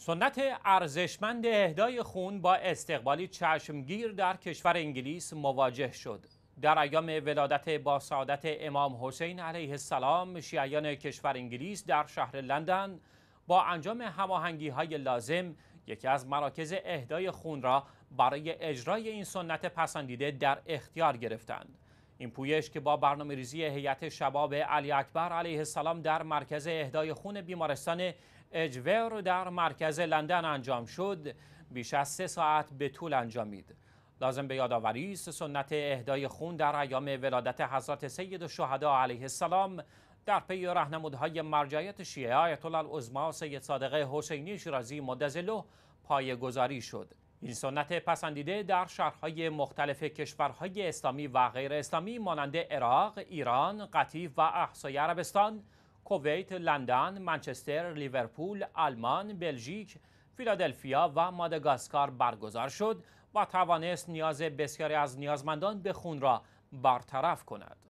سنت ارزشمند اهدای خون با استقبالی چشمگیر در کشور انگلیس مواجه شد. در ایام ولادت با سعادت امام حسین علیه السلام شیعیان کشور انگلیس در شهر لندن با انجام هماهنگی های لازم یکی از مراکز اهدای خون را برای اجرای این سنت پسندیده در اختیار گرفتند. این پویش که با برنامه ریزی هیئت شباب علی اکبر علیه السلام در مرکز اهدای خون بیمارستان اجور در مرکز لندن انجام شد بیش از سه ساعت به طول انجامید لازم به یادآوری است سنت اهدای خون در ایام ولادت حضرت سید الشهدا علیه السلام در پی رهنمودهای مرجعیت شیعه آیت الله العظما سید صادق حسینی شیرازی مدظله پایه‌گذاری شد این سنت پسندیده در شهرهای مختلف کشورهای اسلامی و غیر اسلامی مانند عراق، ایران، قطیف و احسای عربستان، کویت، لندن، منچستر، لیورپول، آلمان، بلژیک، فیلادلفیا و ماداگاسکار برگزار شد و توانست نیاز بسیاری از نیازمندان به خون را برطرف کند.